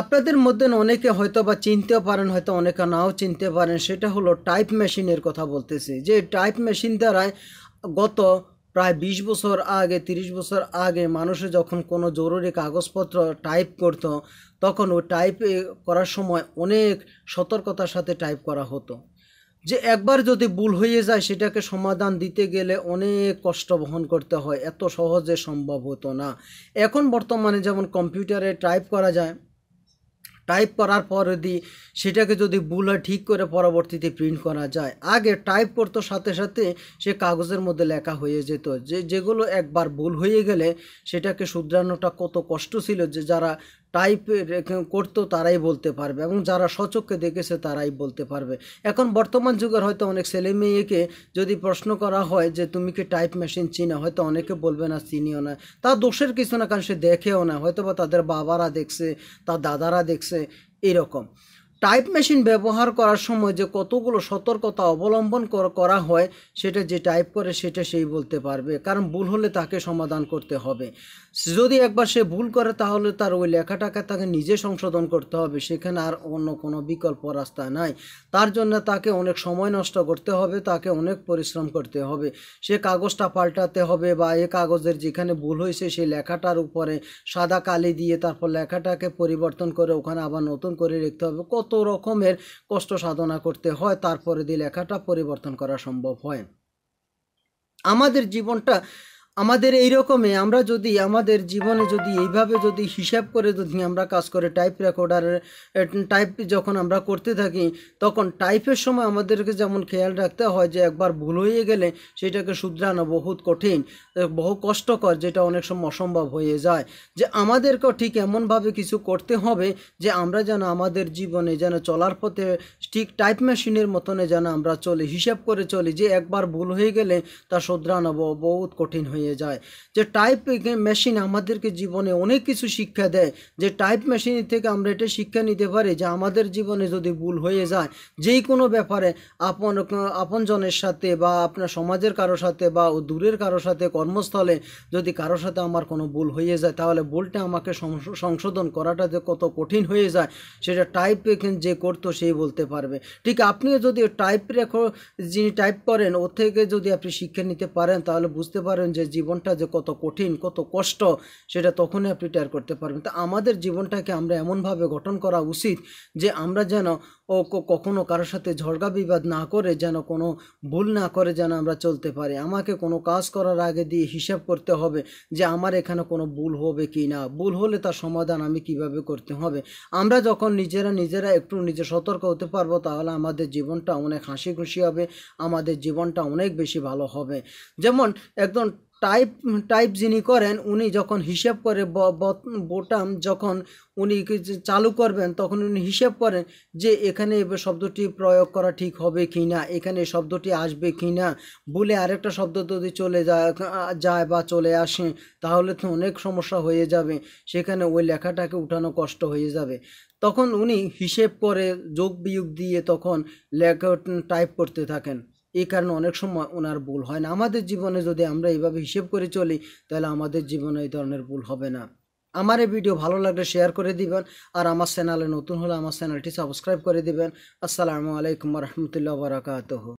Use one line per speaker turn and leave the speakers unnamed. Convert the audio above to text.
আপনাদের মধ্যে অনেকে হয়তো বা চিনতে পারেন হয়তো অনেকে নাও চিনতে পারেন সেটা হলো টাইপ মেশিনের কথা বলতেছি যে টাইপ মেশিন দ্বারাই গত প্রায় ২০ বছর আগে ৩০ বছর আগে মানুষে যখন কোনো জরুরি কাগজপত্র টাইপ করত তখন ওই টাইপ করার সময় অনেক সতর্কতার সাথে টাইপ করা হতো যে একবার যদি ভুল হয়ে যায় সেটাকে সমাধান দিতে গেলে অনেক কষ্ট বহন করতে হয় এত সহজে সম্ভব হতো না এখন বর্তমানে যেমন কম্পিউটারে টাইপ করা যায় টাইপ করার পর যদি সেটাকে যদি হয় ঠিক করে পরবর্তীতে প্রিন্ট করা যায় আগে টাইপ করতো সাথে সাথে সে কাগজের মধ্যে লেখা হয়ে যেত যে যেগুলো একবার ভুল হয়ে গেলে সেটাকে শুধরানোটা কত কষ্ট ছিল যে যারা টাইপের করতো তারাই বলতে পারবে এবং যারা সচক্ষে দেখেছে তারাই বলতে পারবে এখন বর্তমান যুগের হয়তো অনেক ছেলে মেয়েকে যদি প্রশ্ন করা হয় যে তুমি কি টাইপ মেশিন চিনা হয়তো অনেকে বলবে না চিনিও না তা দোষের কিছু না কারণ সে দেখেও না হয়তো বা তাদের বাবারা দেখছে তার দাদারা দেখছে এরকম টাইপ মেশিন ব্যবহার করার সময় যে কতগুলো সতর্কতা অবলম্বন করা হয় সেটা যে টাইপ করে সেটা সেই বলতে পারবে কারণ ভুল হলে তাকে সমাধান করতে হবে যদি একবার সে ভুল করে তাহলে তার ওই লেখাটাকে তাকে নিজে সংশোধন করতে হবে সেখানে আর অন্য কোনো বিকল্প রাস্তা নাই তার জন্য তাকে অনেক সময় নষ্ট করতে হবে তাকে অনেক পরিশ্রম করতে হবে সে কাগজটা পাল্টাতে হবে বা এ কাগজের যেখানে ভুল হয়েছে সেই লেখাটার উপরে সাদা কালি দিয়ে তারপর লেখাটাকে পরিবর্তন করে ওখানে আবার নতুন করে রাখতে হবে কত কত রকমের কষ্ট সাধনা করতে হয় তারপরে দিয়ে লেখাটা পরিবর্তন করা সম্ভব হয় আমাদের জীবনটা আমাদের এই রকমে আমরা যদি আমাদের জীবনে যদি এইভাবে যদি হিসাব করে যদি আমরা কাজ করে টাইপ রেকর্ডারের টাইপ যখন আমরা করতে থাকি তখন টাইপের সময় আমাদেরকে যেমন খেয়াল রাখতে হয় যে একবার ভুল হয়ে গেলে সেটাকে শুধরানো বহুত কঠিন বহু কষ্টকর যেটা অনেক সময় অসম্ভব হয়ে যায় যে আমাদেরকেও ঠিক এমনভাবে কিছু করতে হবে যে আমরা যেন আমাদের জীবনে যেন চলার পথে ঠিক টাইপ মেশিনের মতনে যেন আমরা চলি হিসাব করে চলি যে একবার ভুল হয়ে গেলে তা শুধরানো বহুত কঠিন হয়ে নিয়ে যায় যে টাইপ মেশিন আমাদেরকে জীবনে অনেক কিছু শিক্ষা দেয় যে টাইপ মেশিন থেকে আমরা এটা শিক্ষা নিতে পারি যে আমাদের জীবনে যদি ভুল হয়ে যায় যেই কোনো ব্যাপারে আপন আপনজনের সাথে বা আপনার সমাজের কারো সাথে বা দূরের কারো সাথে কর্মস্থলে যদি কারো সাথে আমার কোনো ভুল হয়ে যায় তাহলে ভুলটা আমাকে সংশোধন করাটা যে কত কঠিন হয়ে যায় সেটা টাইপ যে করতো সেই বলতে পারবে ঠিক আপনিও যদি টাইপ রেখো যিনি টাইপ করেন ওর থেকে যদি আপনি শিক্ষা নিতে পারেন তাহলে বুঝতে পারেন যে জীবনটা যে কত কঠিন কত কষ্ট সেটা তখনই আপনি টেয়ার করতে পারবেন তো আমাদের জীবনটাকে আমরা এমনভাবে গঠন করা উচিত যে আমরা যেন ও কখনো কারোর সাথে ঝড়গা বিবাদ না করে যেন কোনো ভুল না করে যেন আমরা চলতে পারি আমাকে কোনো কাজ করার আগে দিয়ে হিসাব করতে হবে যে আমার এখানে কোনো ভুল হবে কি না ভুল হলে তার সমাধান আমি কিভাবে করতে হবে আমরা যখন নিজেরা নিজেরা একটু নিজে সতর্ক হতে পারবো তাহলে আমাদের জীবনটা অনেক হাসি খুশি হবে আমাদের জীবনটা অনেক বেশি ভালো হবে যেমন একদম টাইপ টাইপ যিনি করেন উনি যখন হিসেব করে বোটাম যখন উনি চালু করবেন তখন উনি হিসেব করেন যে এখানে শব্দটি প্রয়োগ করা ঠিক হবে কি না এখানে শব্দটি আসবে কি না বলে আরেকটা শব্দ যদি চলে যায় যায় বা চলে আসে তাহলে তো অনেক সমস্যা হয়ে যাবে সেখানে ওই লেখাটাকে উঠানো কষ্ট হয়ে যাবে তখন উনি হিসেব করে যোগ বিয়োগ দিয়ে তখন লেখা টাইপ করতে থাকেন এই কারণে অনেক সময় ওনার ভুল হয় না আমাদের জীবনে যদি আমরা এইভাবে হিসেব করে চলি তাহলে আমাদের জীবনে এই ধরনের ভুল হবে না আমার এই ভিডিও ভালো লাগলে শেয়ার করে দিবেন আর আমার চ্যানেলে নতুন হলে আমার চ্যানেলটি সাবস্ক্রাইব করে দিবেন আসসালামু আলাইকুম রহমতুল্লাহ বারাকাতহ